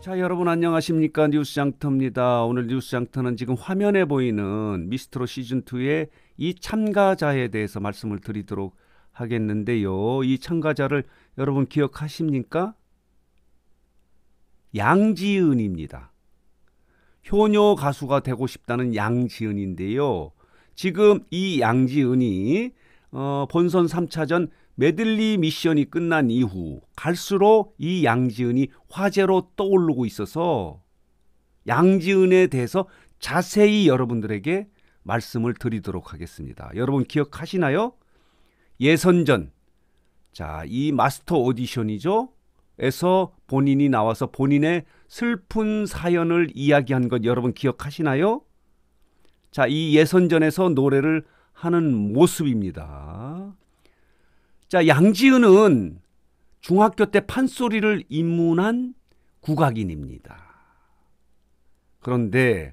자, 여러분 안녕하십니까? 뉴스 장터입니다. 오늘 뉴스 장터는 지금 화면에 보이는 미스트로 시즌 2의 이 참가자에 대해서 말씀을 드리도록 하겠는데요. 이 참가자를 여러분 기억하십니까? 양지은입니다. 효녀 가수가 되고 싶다는 양지은인데요. 지금 이 양지은이 어, 본선 3차전 메들리 미션이 끝난 이후 갈수록 이 양지은이 화제로 떠오르고 있어서 양지은에 대해서 자세히 여러분들에게 말씀을 드리도록 하겠습니다. 여러분 기억하시나요? 예선전. 자, 이 마스터 오디션이죠. 에서 본인이 나와서 본인의 슬픈 사연을 이야기한 것 여러분 기억하시나요? 자, 이 예선전에서 노래를 하는 모습입니다. 자, 양지은은 중학교 때 판소리를 입문한 국악인입니다. 그런데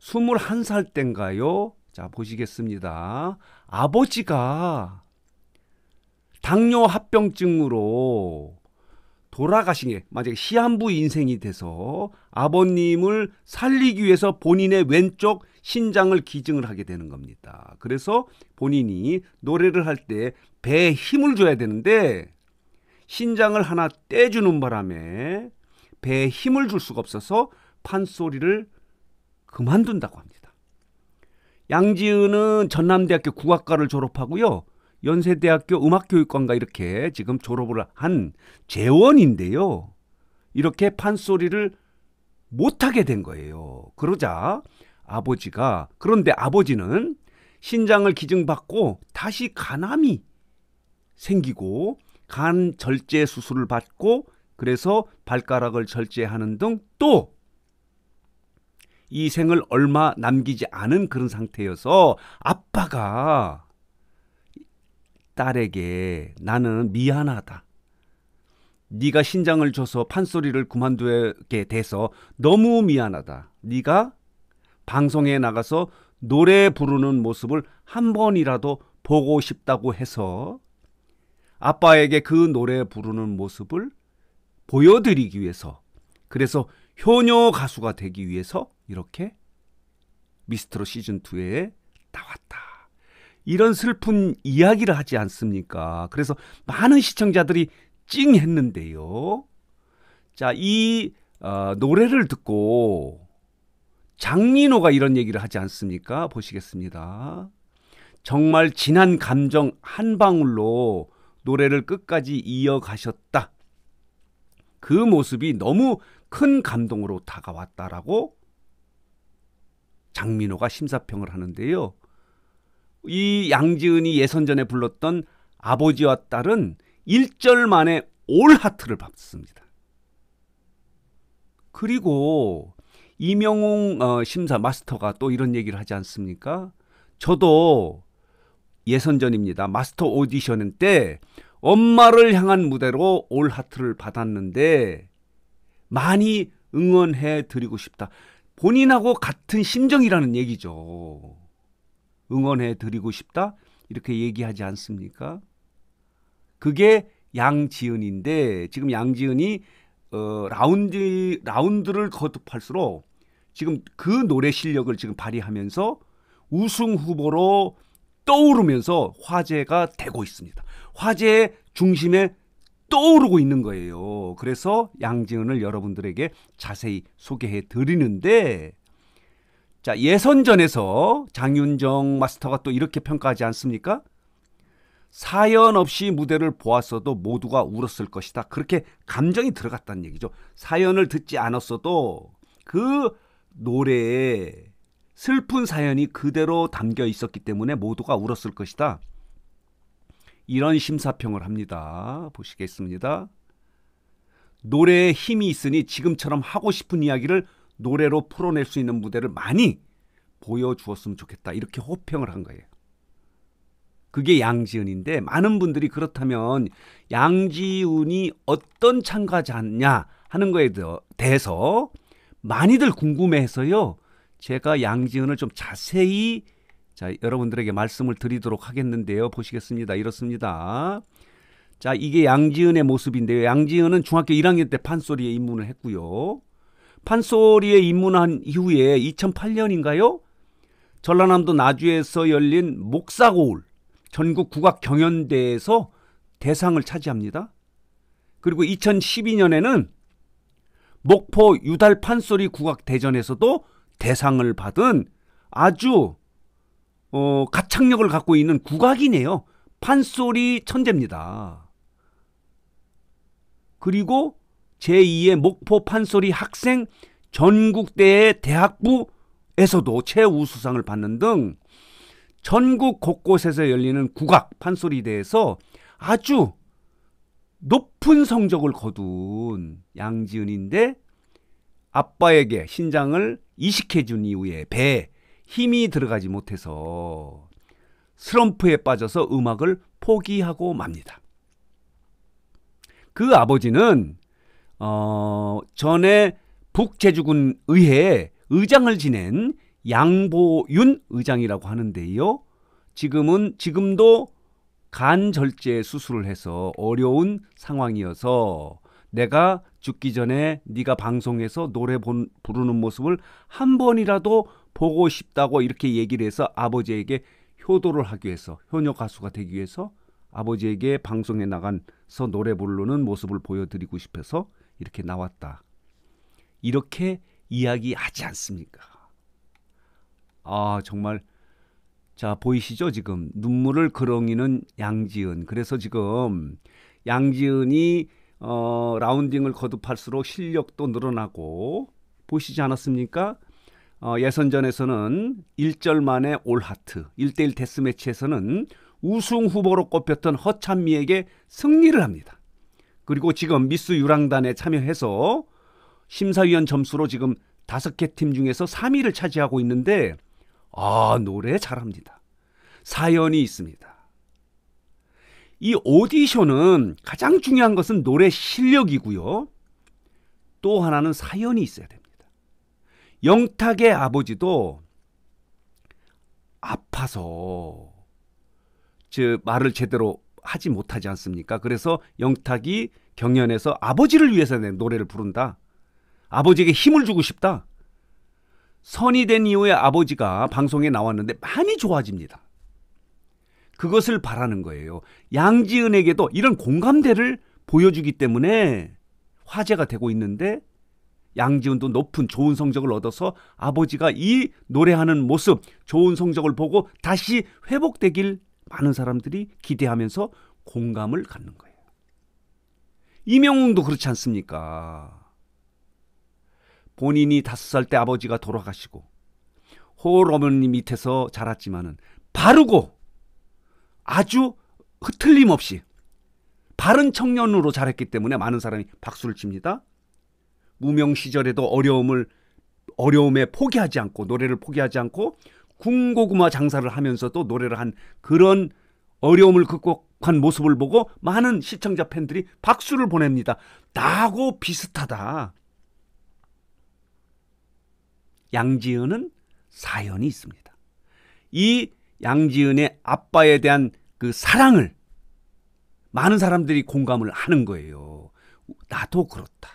21살 땐가요? 자, 보시겠습니다. 아버지가 당뇨 합병증으로 돌아가시게 만약에 시한부 인생이 돼서 아버님을 살리기 위해서 본인의 왼쪽 신장을 기증을 하게 되는 겁니다. 그래서 본인이 노래를 할 때 배에 힘을 줘야 되는데 신장을 하나 떼주는 바람에 배에 힘을 줄 수가 없어서 판소리를 그만둔다고 합니다. 양지은은 전남대학교 국악과를 졸업하고요. 연세대학교 음악교육관과 이렇게 지금 졸업을 한 재원인데요. 이렇게 판소리를 못하게 된 거예요. 그러자 아버지가 그런데 아버지는 신장을 기증받고 다시 간암이 생기고 간 절제 수술을 받고 그래서 발가락을 절제하는 등 또 이 생을 얼마 남기지 않은 그런 상태여서 아빠가 딸에게 나는 미안하다. 네가 신장을 줘서 판소리를 그만두게 돼서 너무 미안하다. 네가 방송에 나가서 노래 부르는 모습을 한 번이라도 보고 싶다고 해서 아빠에게 그 노래 부르는 모습을 보여드리기 위해서 그래서 효녀 가수가 되기 위해서 이렇게 미스트로 시즌2에 나왔다. 이런 슬픈 이야기를 하지 않습니까? 그래서 많은 시청자들이 찡 했는데요. 자, 이 어, 노래를 듣고 장민호가 이런 얘기를 하지 않습니까? 보시겠습니다. 정말 진한 감정 한 방울로 노래를 끝까지 이어가셨다. 그 모습이 너무 큰 감동으로 다가왔다라고 장민호가 심사평을 하는데요. 이 양지은이 예선전에 불렀던 아버지와 딸은 1절 만에 올 하트를 받습니다. 그리고 이명웅 어, 심사 마스터가 또 이런 얘기를 하지 않습니까? 저도 예선전입니다. 마스터 오디션 때 엄마를 향한 무대로 올 하트를 받았는데 많이 응원해 드리고 싶다. 본인하고 같은 심정이라는 얘기죠. 응원해 드리고 싶다 이렇게 얘기하지 않습니까? 그게 양지은인데 지금 양지은이 어, 라운드 라운드를 거듭할수록 지금 그 노래 실력을 지금 발휘하면서 우승 후보로 떠오르면서 화제가 되고 있습니다. 화제의 중심에 떠오르고 있는 거예요. 그래서 양지은을 여러분들에게 자세히 소개해 드리는데 자, 예선전에서 장윤정 마스터가 또 이렇게 평가하지 않습니까? 사연 없이 무대를 보았어도 모두가 울었을 것이다. 그렇게 감정이 들어갔다는 얘기죠. 사연을 듣지 않았어도 그 노래에 슬픈 사연이 그대로 담겨 있었기 때문에 모두가 울었을 것이다. 이런 심사평을 합니다. 보시겠습니다. 노래에 힘이 있으니 지금처럼 하고 싶은 이야기를 노래로 풀어낼 수 있는 무대를 많이 보여주었으면 좋겠다. 이렇게 호평을 한 거예요. 그게 양지은인데 많은 분들이 그렇다면 양지은이 어떤 참가자냐 하는 거에 대해서 많이들 궁금해해서요. 제가 양지은을 좀 자세히 자, 여러분들에게 말씀을 드리도록 하겠는데요. 보시겠습니다. 이렇습니다. 자, 이게 양지은의 모습인데요. 양지은은 중학교 1학년 때 판소리에 입문을 했고요. 판소리에 입문한 이후에 2008년인가요? 전라남도 나주에서 열린 목사고울 전국 국악 경연대에서 대상을 차지합니다. 그리고 2012년에는 목포 유달 판소리 국악 대전에서도 대상을 받은 아주 어, 가창력을 갖고 있는 국악이네요. 판소리 천재입니다. 그리고 제2의 목포 판소리 학생 전국대의 대학부에서도 최우수상을 받는 등 전국 곳곳에서 열리는 국악 판소리 대에서 아주 높은 성적을 거둔 양지은인데 아빠에게 신장을 이식해 준 이후에 배에 힘이 들어가지 못해서 슬럼프에 빠져서 음악을 포기하고 맙니다. 그 아버지는 어, 전에 북제주군 의회 의장을 지낸 양보윤 의장이라고 하는데요. 지금은 지금도 간절제 수술을 해서 어려운 상황이어서 내가 죽기 전에 네가 방송에서 노래 본, 부르는 모습을 한 번이라도 보고 싶다고 이렇게 얘기를 해서 아버지에게 효도를 하기 위해서 효녀 가수가 되기 위해서 아버지에게 방송에 나간서 노래 부르는 모습을 보여드리고 싶어서 이렇게 나왔다. 이렇게 이야기하지 않습니까? 아, 정말 자, 보이시죠? 지금 눈물을 그렁이는 양지은. 그래서 지금 양지은이 어, 라운딩을 거듭할수록 실력도 늘어나고 보시지 않았습니까? 어, 예선전에서는 1절 만에 올하트, 1대1 데스매치에서는 우승 후보로 꼽혔던 허찬미에게 승리를 합니다. 그리고 지금 미스 유랑단에 참여해서 심사위원 점수로 지금 다섯 개 팀 중에서 3위를 차지하고 있는데 아 노래 잘합니다. 사연이 있습니다. 이 오디션은 가장 중요한 것은 노래 실력이고요. 또 하나는 사연이 있어야 됩니다. 영탁의 아버지도 아파서 즉 말을 제대로 하지 못하지 않습니까? 그래서 영탁이 경연에서 아버지를 위해서 노래를 부른다. 아버지에게 힘을 주고 싶다. 선이 된 이후에 아버지가 방송에 나왔는데 많이 좋아집니다. 그것을 바라는 거예요. 양지은에게도 이런 공감대를 보여주기 때문에 화제가 되고 있는데 양지은도 높은 좋은 성적을 얻어서 아버지가 이 노래하는 모습, 좋은 성적을 보고 다시 회복되길 많은 사람들이 기대하면서 공감을 갖는 거예요. 이명웅도 그렇지 않습니까? 본인이 다섯 살 때 아버지가 돌아가시고 호월 어머니 밑에서 자랐지만은 바르고 아주 흐틀림 없이 바른 청년으로 자랐기 때문에 많은 사람이 박수를 칩니다. 무명 시절에도 어려움을 어려움에 포기하지 않고 노래를 포기하지 않고 군고구마 장사를 하면서도 노래를 한 그런 어려움을 극복한 모습을 보고 많은 시청자 팬들이 박수를 보냅니다. 나하고 비슷하다. 양지은은 사연이 있습니다. 이 양지은의 아빠에 대한 그 사랑을 많은 사람들이 공감을 하는 거예요. 나도 그렇다.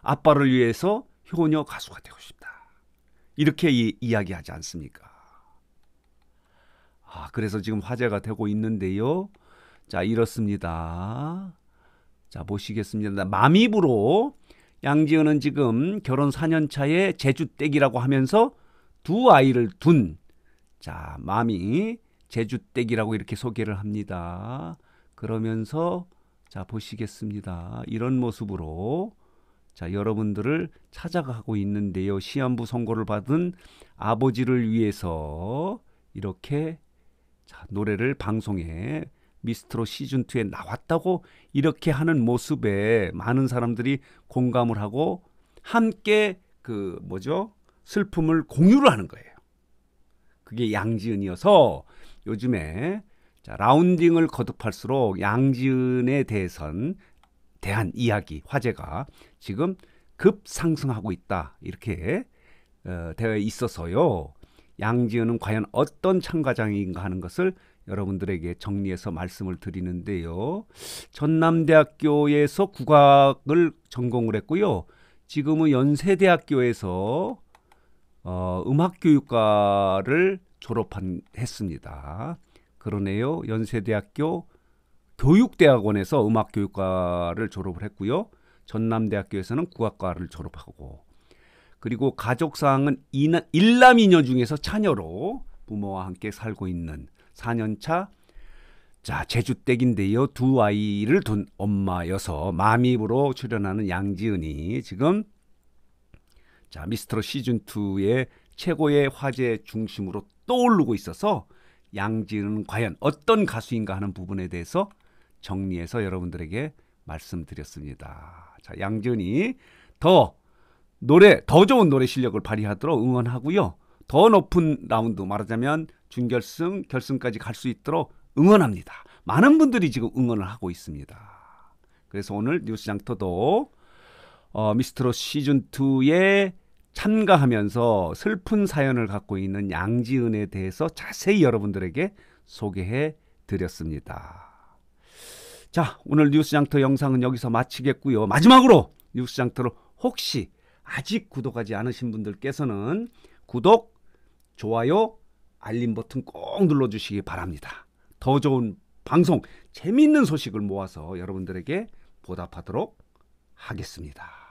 아빠를 위해서 효녀 가수가 되고 싶다. 이렇게 이, 이야기하지 않습니까? 아, 그래서 지금 화제가 되고 있는데요. 자, 이렇습니다. 자, 보시겠습니다. 맘입으로 양지은은 지금 결혼 4년 차에 제주댁이라고 하면서 두 아이를 둔 자, 맘이 제주댁이라고 이렇게 소개를 합니다. 그러면서 자, 보시겠습니다. 이런 모습으로 자, 여러분들을 찾아가고 있는데요. 시한부 선고를 받은 아버지를 위해서 이렇게 자, 노래를 방송해 미스트로 시즌 2에 나왔다고 이렇게 하는 모습에 많은 사람들이 공감을 하고 함께 그 뭐죠? 슬픔을 공유를 하는 거예요. 그게 양지은이어서 요즘에 자, 라운딩을 거듭할수록 양지은에 대해선 대한 이야기 화제가 지금 급상승하고 있다. 이렇게 어, 되어 있어서요. 양지은은 과연 어떤 참가장인가 하는 것을 여러분들에게 정리해서 말씀을 드리는데요. 전남대학교에서 국악을 전공을 했고요. 지금은 연세대학교에서 어, 음악교육과를 졸업한 했습니다. 그러네요. 연세대학교 교육대학원에서 음악교육과를 졸업을 했고요. 전남대학교에서는 국악과를 졸업하고 그리고 가족 사항은 일남 이녀 중에서 차녀로 부모와 함께 살고 있는 4년차 자 제주댁인데요 두 아이를 둔 엄마여서 마미으로 출연하는 양지은이 지금 자 미스터 시즌 2의 최고의 화제 중심으로 떠오르고 있어서 양지은은 과연 어떤 가수인가 하는 부분에 대해서 정리해서 여러분들에게 말씀드렸습니다. 자, 양전이 더 노래 더 좋은 노래 실력을 발휘하도록 응원하고요. 더 높은 라운드 말하자면 준결승, 결승까지 갈 수 있도록 응원합니다. 많은 분들이 지금 응원을 하고 있습니다. 그래서 오늘 뉴스 장터도 어, 미스트롯 시즌 2에 참가하면서 슬픈 사연을 갖고 있는 양지은에 대해서 자세히 여러분들에게 소개해 드렸습니다. 자, 오늘 뉴스장터 영상은 여기서 마치겠고요. 마지막으로 뉴스장터로 혹시 아직 구독하지 않으신 분들께서는 구독, 좋아요, 알림 버튼 꼭 눌러주시기 바랍니다. 더 좋은 방송, 재미있는 소식을 모아서 여러분들에게 보답하도록 하겠습니다.